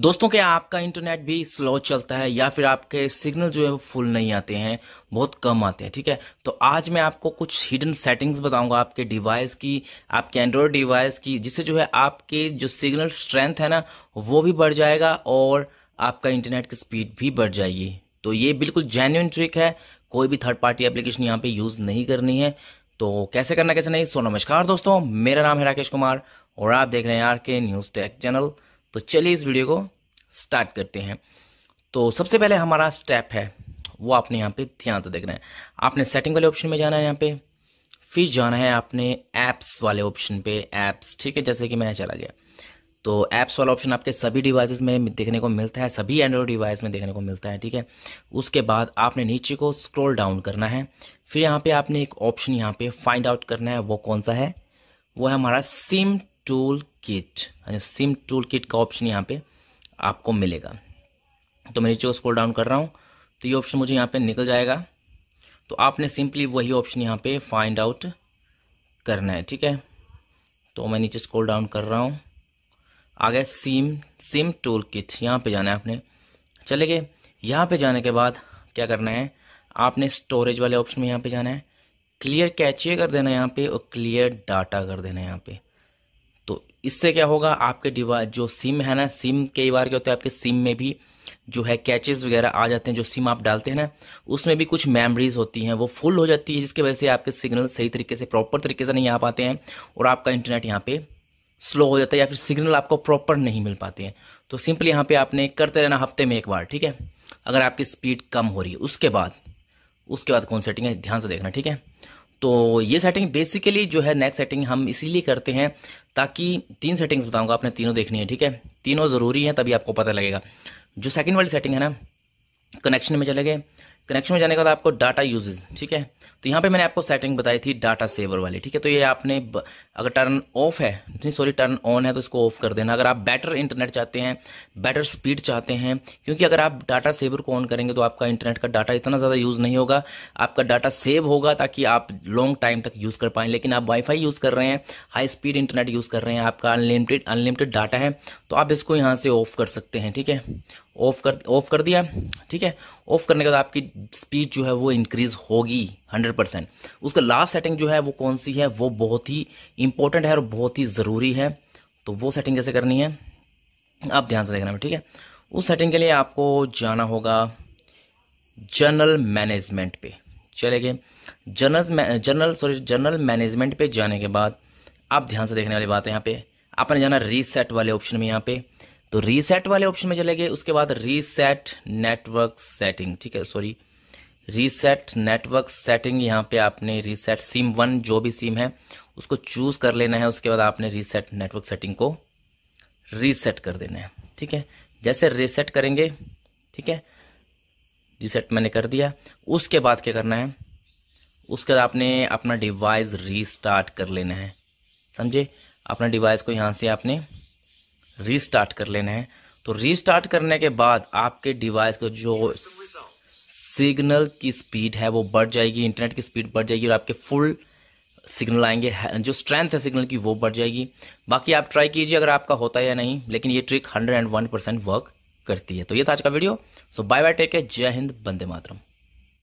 दोस्तों क्या आपका इंटरनेट भी स्लो चलता है या फिर आपके सिग्नल जो है वो फुल नहीं आते हैं बहुत कम आते हैं ठीक है तो आज मैं आपको कुछ हिडन सेटिंग्स बताऊंगा आपके डिवाइस की आपके एंड्रॉयड डिवाइस की जिससे जो है आपके जो सिग्नल स्ट्रेंथ है ना वो भी बढ़ जाएगा और आपका इंटरनेट की स्पीड भी बढ़ जाएगी तो ये बिल्कुल जेन्यून ट्रिक है कोई भी थर्ड पार्टी एप्लीकेशन यहाँ पे यूज नहीं करनी है तो कैसे करना कैसे नहीं सो नमस्कार दोस्तों मेरा नाम है राकेश कुमार और आप देख रहे हैं आर के न्यूज टेक चैनल तो चलिए इस वीडियो को स्टार्ट करते हैं तो सबसे पहले हमारा स्टेप है वो आपने यहाँ पे ध्यान से देखना है आपने सेटिंग वाले ऑप्शन में जाना है यहाँ पे फिर जाना है आपने ऐप्स वाले ऑप्शन पे ऐप्स ठीक है जैसे कि मैं चला गया तो ऐप्स वाला ऑप्शन आपके सभी डिवाइसेस में देखने को मिलता है सभी एंड्रॉयड डिवाइस में देखने को मिलता है ठीक है उसके बाद आपने नीचे को स्क्रॉल डाउन करना है फिर यहाँ पे आपने एक ऑप्शन यहाँ पे फाइंड आउट करना है वो कौन सा है वो है हमारा SIM toolkit SIM toolkit का ऑप्शन यहाँ पे आपको मिलेगा तो मैं नीचे को डाउन कर रहा हूँ तो ये ऑप्शन मुझे यहाँ पे निकल जाएगा तो आपने सिंपली वही ऑप्शन यहाँ पे फाइंड आउट करना है ठीक है तो मैं नीचे स्क्रोल डाउन कर रहा हूँ आ गया सिम सिम टूल किट यहाँ पे जाना है आपने चले गए यहाँ पे जाने के बाद क्या करना है आपने स्टोरेज वाले ऑप्शन में यहाँ पे जाना है क्लियर कैचे कर देना यहाँ पे और क्लियर डाटा कर देना यहाँ पे तो इससे क्या होगा आपके डिवाइस जो सिम है ना सिम कई बार क्या होता है आपके सिम में भी जो है कैचेस वगैरह आ जाते हैं जो सिम आप डालते हैं ना उसमें भी कुछ मेमोरीज होती हैं वो फुल हो जाती है जिसकी वजह से आपके सिग्नल सही तरीके से प्रॉपर तरीके से नहीं आ पाते हैं और आपका इंटरनेट यहाँ पे स्लो हो जाता है या फिर सिग्नल आपको प्रॉपर नहीं मिल पाते हैं तो सिंपल यहाँ पे आपने करते रहना हफ्ते में एक बार ठीक है अगर आपकी स्पीड कम हो रही है उसके बाद उसके बाद कौन सेटिंग है ध्यान से देखना ठीक है तो ये सेटिंग बेसिकली जो है नेक्स्ट सेटिंग हम इसीलिए करते हैं ताकि तीन सेटिंग्स बताऊंगा आपने तीनों देखनी है ठीक है तीनों ज़रूरी हैं तभी आपको पता लगेगा जो सेकंड वाली सेटिंग है ना कनेक्शन में चले गए कनेक्शन में जाने के बाद आपको डाटा यूजेज ठीक है तो यहाँ पे मैंने आपको सेटिंग बताई थी डाटा सेवर वाली ठीक है तो ये आपने अगर टर्न ऑफ है नहीं सॉरी टर्न ऑन है तो इसको ऑफ कर देना अगर आप बेटर इंटरनेट चाहते हैं बेटर स्पीड चाहते हैं क्योंकि अगर आप डाटा सेवर को ऑन करेंगे तो आपका इंटरनेट का डाटा इतना ज़्यादा यूज़ नहीं होगा आपका डाटा सेव होगा ताकि आप लॉन्ग टाइम तक यूज़ कर पाए लेकिन आप वाईफाई यूज़ कर रहे हैं हाई स्पीड इंटरनेट यूज़ कर रहे हैं आपका अनलिमिटेड अनलिमिटेड डाटा है तो आप इसको यहाँ से ऑफ कर सकते हैं ठीक है ऑफ कर ऑफ कर दिया ठीक है ऑफ करने के बाद आपकी स्पीड जो है वो इंक्रीज होगी 100 परसेंट उसका लास्ट सेटिंग जो है वो कौन सी है वो बहुत ही इंपॉर्टेंट है और बहुत ही ज़रूरी है तो वो सेटिंग कैसे करनी है आप ध्यान से देखना ठीक है उस सेटिंग के लिए आपको जाना होगा जर्नल मैनेजमेंट पे चले गए general general sorry general management पे जाने के बाद आप ध्यान से देखने वाली बात है यहाँ पे आपने जाना रीसेट वाले ऑप्शन में यहाँ पे तो रीसेट वाले ऑप्शन में चले गए उसके बाद रीसेट नेटवर्क सेटिंग ठीक है सॉरी रीसेट नेटवर्क सेटिंग यहाँ पे आपने रीसेट सिम वन जो भी सिम है उसको चूज कर लेना है उसके बाद आपने रीसेट नेटवर्क सेटिंग को रीसेट कर देना है ठीक है जैसे रीसेट करेंगे ठीक है रीसेट मैंने कर दिया उसके बाद क्या करना है उसके बाद आपने अपना डिवाइस रीस्टार्ट कर लेना है समझे अपना डिवाइस को यहां से आपने रीस्टार्ट कर लेना है तो रीस्टार्ट करने के बाद आपके डिवाइस को जो सिग्नल की स्पीड है वो बढ़ जाएगी इंटरनेट की स्पीड बढ़ जाएगी और आपके फुल सिग्नल आएंगे जो स्ट्रेंथ है सिग्नल की वो बढ़ जाएगी बाकी आप ट्राई कीजिए अगर आपका होता है या नहीं लेकिन ये trick hundred and one percent work करती है तो ये था आज का video so bye bye take है जय हिंद बंदे मातरम